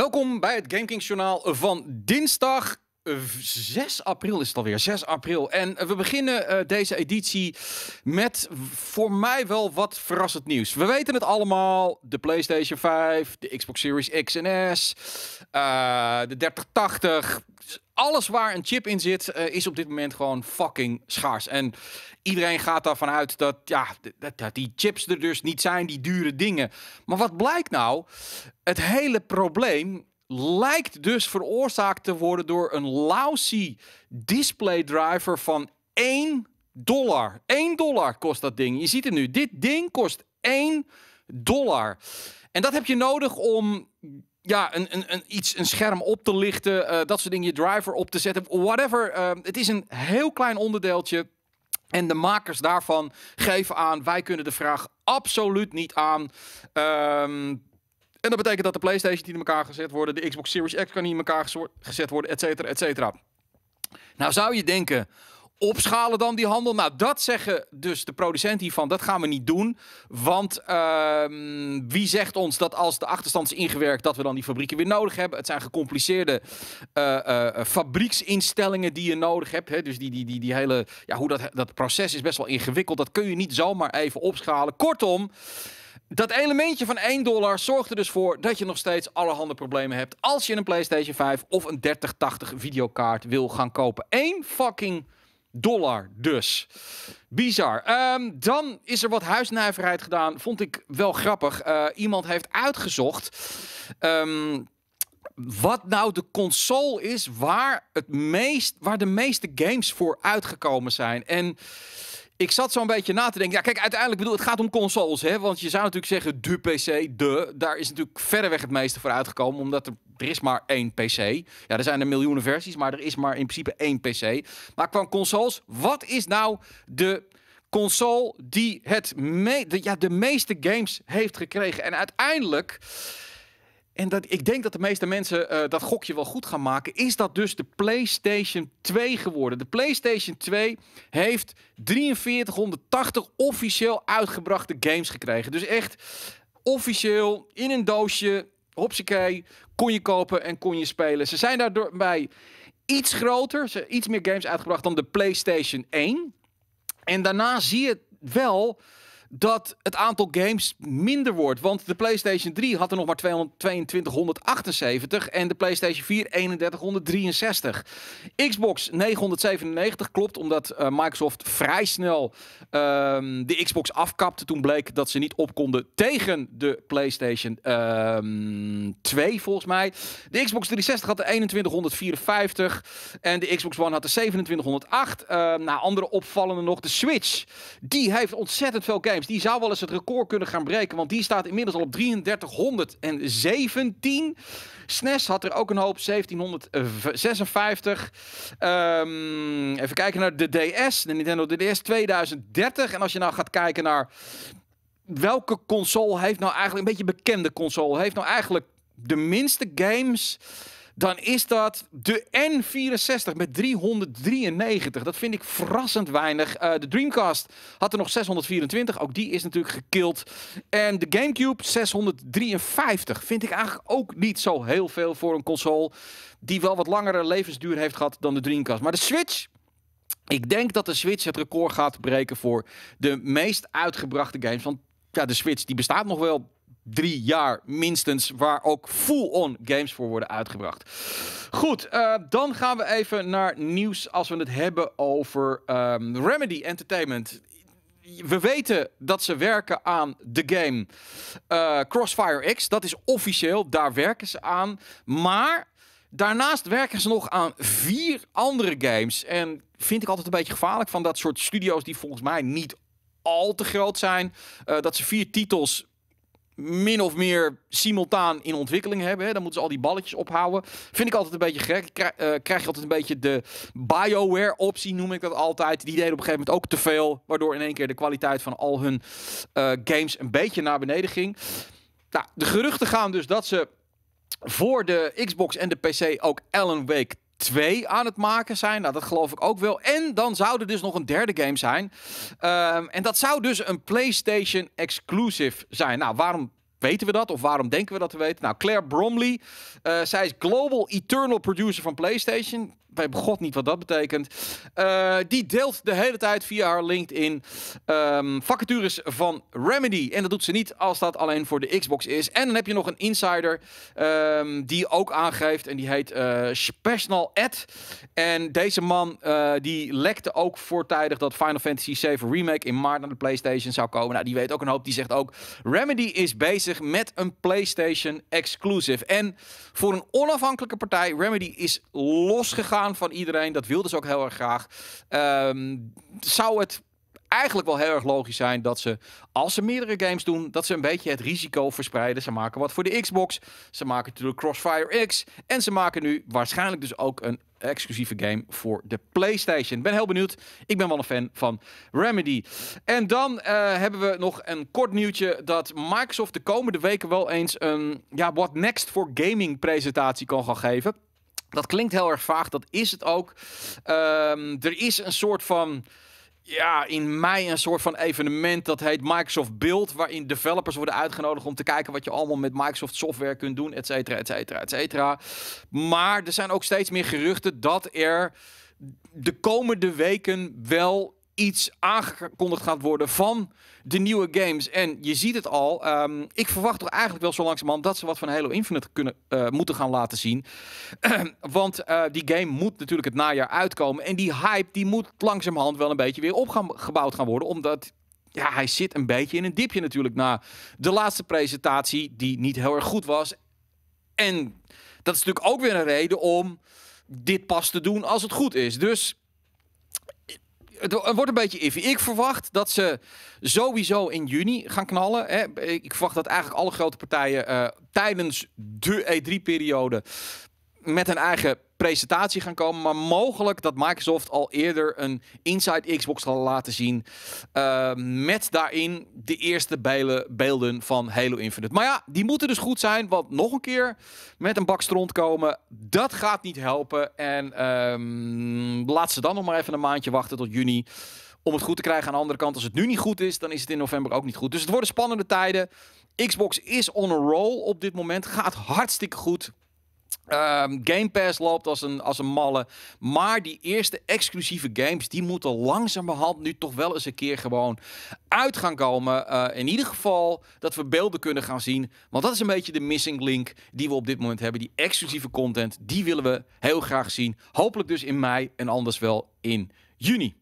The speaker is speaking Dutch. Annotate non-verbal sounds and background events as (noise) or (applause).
Welkom bij het Gaming Journaal van dinsdag 6 eh, april is het alweer, 6 april. En eh, we beginnen eh, deze editie met voor mij wel wat verrassend nieuws. We weten het allemaal, de PlayStation 5, de Xbox Series X en S, de 3080, alles waar een chip in zit, eh, is op dit moment gewoon fucking schaars. En iedereen gaat daarvan uit dat, ja, dat, dat, die chips er dus niet zijn, die dure dingen. Maar wat blijkt nou? Het hele probleem lijkt dus veroorzaakt te worden door een lousy display driver van 1 dollar. 1 dollar kost dat ding. Je ziet het nu. Dit ding kost 1 dollar. En dat heb je nodig om ja, een, een, een, iets, een scherm op te lichten, eh, dat soort dingen, je driver op te zetten, whatever. Eh, het is een heel klein onderdeeltje. En de makers daarvan geven aan, wij kunnen de vraag absoluut niet aan. Ehm, en dat betekent dat de PlayStation niet in elkaar gezet worden, de Xbox Series X kan niet in elkaar gezet worden, et cetera, et cetera. Nou zou je denken, opschalen dan die handel. Nou, dat zeggen dus de producenten hiervan. Dat gaan we niet doen. Want ehm, wie zegt ons dat als de achterstand is ingewerkt, dat we dan die fabrieken weer nodig hebben? Het zijn gecompliceerde eh, eh, eh, fabrieksinstellingen die je nodig hebt. Hè? Dus die, die, die, die hele. Ja, hoe dat, dat proces is best wel ingewikkeld. Dat kun je niet zomaar even opschalen. Kortom. Dat elementje van 1 dollar zorgt er dus voor dat je nog steeds allerhande problemen hebt als je een PlayStation 5 of een 3080 videokaart wil gaan kopen. Eén fucking dollar dus. Bizar. Ehm, dan is er wat huisnijverheid gedaan. Vond ik wel grappig. Eh, iemand heeft uitgezocht. Ehm, wat nou de console is waar, het meest, waar de meeste games voor uitgekomen zijn. En ik zat zo'n beetje na te denken. Ja, kijk, uiteindelijk bedoel, het gaat om consoles, hè? Want je zou natuurlijk zeggen, de PC, de. Daar is natuurlijk verreweg het meeste voor uitgekomen, omdat er, er is maar één PC. Ja, er zijn er miljoenen versies, maar er is maar in principe één PC. Maar qua consoles, wat is nou de console die het me de, ja, de meeste games heeft gekregen? En uiteindelijk en dat, ik denk dat de meeste mensen eh, dat gokje wel goed gaan maken. Is dat dus de PlayStation 2 geworden? De PlayStation 2 heeft 4380 officieel uitgebrachte games gekregen. Dus echt officieel in een doosje, hopsakee, kon je kopen en kon je spelen. Ze zijn daardoor bij iets groter, ze iets meer games uitgebracht dan de PlayStation 1. En daarna zie je wel dat het aantal games minder wordt. Want de PlayStation 3 had er nog maar 2278 en de PlayStation 4 3163. Xbox 997 klopt, omdat eh, Microsoft vrij snel ehm, de Xbox afkapte. Toen bleek dat ze niet op konden tegen de PlayStation 2, ehm, volgens mij. De Xbox 360 had de 2154 en de Xbox One had de 2708. Uh, nou, andere opvallende nog, de Switch. Die heeft ontzettend veel games die zou wel eens het record kunnen gaan breken. Want die staat inmiddels al op 3317. SNES had er ook een hoop, 1756. Ehm, even kijken naar de DS, de Nintendo DS 2030. En als je nou gaat kijken naar welke console heeft nou eigenlijk, een beetje bekende console, heeft nou eigenlijk de minste games dan is dat de N64 met 393. Dat vind ik verrassend weinig. Eh, de Dreamcast had er nog 624. Ook die is natuurlijk gekild. En de GameCube 653. Vind ik eigenlijk ook niet zo heel veel voor een console die wel wat langere levensduur heeft gehad dan de Dreamcast. Maar de Switch, ik denk dat de Switch het record gaat breken voor de meest uitgebrachte games. Want ja, de Switch die bestaat nog wel drie jaar minstens, waar ook full-on games voor worden uitgebracht. Goed, eh, dan gaan we even naar nieuws als we het hebben over ehm, Remedy Entertainment. We weten dat ze werken aan de game eh, Crossfire X. Dat is officieel, daar werken ze aan. Maar Daarnaast werken ze nog aan vier andere games. En vind ik altijd een beetje gevaarlijk van dat soort studio's die volgens mij niet al te groot zijn. Eh, dat ze vier titels min of meer simultaan in ontwikkeling hebben. Hè. Dan moeten ze al die balletjes ophouden. Vind ik altijd een beetje gek. Krijg, eh, krijg je altijd een beetje de BioWare-optie, noem ik dat altijd. Die deden op een gegeven moment ook te veel. Waardoor in één keer de kwaliteit van al hun eh, games een beetje naar beneden ging. Nou, de geruchten gaan dus dat ze voor de Xbox en de PC ook Alan Wake 2 aan het maken zijn. Nou, dat geloof ik ook wel. En dan zou er dus nog een derde game zijn. Ehm, en dat zou dus een PlayStation exclusive zijn. Nou, waarom weten we dat? Of waarom denken we dat we weten? Nou, Claire Bromley. Eh, zij is Global Eternal Producer van PlayStation heb god niet wat dat betekent. Eh, die deelt de hele tijd via haar LinkedIn ehm, vacatures van Remedy. En dat doet ze niet als dat alleen voor de Xbox is. En dan heb je nog een insider ehm, die ook aangeeft. En die heet Special eh, Ed. En deze man eh, die lekte ook voortijdig dat Final Fantasy VII Remake in maart naar de PlayStation zou komen. Nou, die weet ook een hoop. Die zegt ook: Remedy is bezig met een PlayStation exclusive. En voor een onafhankelijke partij, Remedy is losgegaan van iedereen. Dat wilden ze ook heel erg graag. Ehm, zou het eigenlijk wel heel erg logisch zijn dat ze, als ze meerdere games doen, dat ze een beetje het risico verspreiden. Ze maken wat voor de Xbox, ze maken natuurlijk Crossfire X en ze maken nu waarschijnlijk dus ook een exclusieve game voor de PlayStation. ben heel benieuwd. Ik ben wel een fan van Remedy. En dan eh, hebben we nog een kort nieuwtje dat Microsoft de komende weken wel eens een ja, what next voor gaming presentatie kan gaan geven. Dat klinkt heel erg vaag, dat is het ook. Ehm, er is een soort van ja, in mei een soort van evenement dat heet Microsoft Build, waarin developers worden uitgenodigd om te kijken wat je allemaal met Microsoft software kunt doen, et cetera, et cetera, et cetera. Maar er zijn ook steeds meer geruchten dat er de komende weken wel iets aangekondigd gaat worden van de nieuwe games. En je ziet het al. Ehm, ik verwacht toch eigenlijk wel zo langzamerhand dat ze wat van Halo Infinite kunnen, eh, moeten gaan laten zien. (clears throat) Want eh, die game moet natuurlijk het najaar uitkomen. En die hype die moet langzamerhand wel een beetje weer opgebouwd gaan worden. Omdat ja, hij zit een beetje in een dipje natuurlijk na de laatste presentatie, die niet heel erg goed was. En dat is natuurlijk ook weer een reden om dit pas te doen als het goed is. Dus het, wordt een beetje iffy. Ik verwacht dat ze sowieso in juni gaan knallen. Hè. Ik verwacht dat eigenlijk alle grote partijen eh, tijdens de E3-periode met een eigen presentatie gaan komen. Maar mogelijk dat Microsoft al eerder een Inside Xbox zal laten zien. Uh, met daarin de eerste beelden van Halo Infinite. Maar ja, die moeten dus goed zijn. Want nog een keer met een bak stront komen, dat gaat niet helpen. En um, laat ze dan nog maar even een maandje wachten tot juni. Om het goed te krijgen. Aan de andere kant, als het nu niet goed is, dan is het in november ook niet goed. Dus het worden spannende tijden. Xbox is on a roll op dit moment. Gaat hartstikke goed. Ehm, Game Pass loopt als een, als een malle. Maar die eerste exclusieve games, die moeten langzamerhand nu toch wel eens een keer gewoon uit gaan komen. Eh, in ieder geval dat we beelden kunnen gaan zien. Want dat is een beetje de missing link die we op dit moment hebben. Die exclusieve content, die willen we heel graag zien. Hopelijk dus in mei en anders wel in juni.